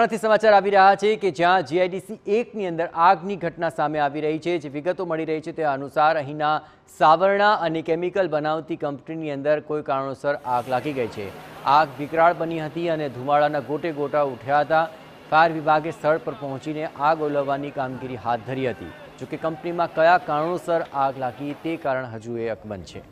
મહેસાણાથી સમાચાર આવી રહ્યા છે કે જ્યાં જીઆઈડીસી એકની અંદર આગની ઘટના સામે આવી રહી છે જે વિગતો મળી રહી છે તે અનુસાર અહીંના સાવરણા અને કેમિકલ બનાવતી કંપનીની અંદર કોઈ કારણોસર આગ લાગી ગઈ છે આગ વિકરાળ બની હતી અને ધુમાડાના ગોટે ગોટા ઉઠ્યા હતા ફાયર વિભાગે સ્થળ પર પહોંચીને આગ ઓલવવાની કામગીરી હાથ ધરી હતી જોકે કંપનીમાં કયા કારણોસર આગ લાગી તે કારણ હજુ એ અકબંધ છે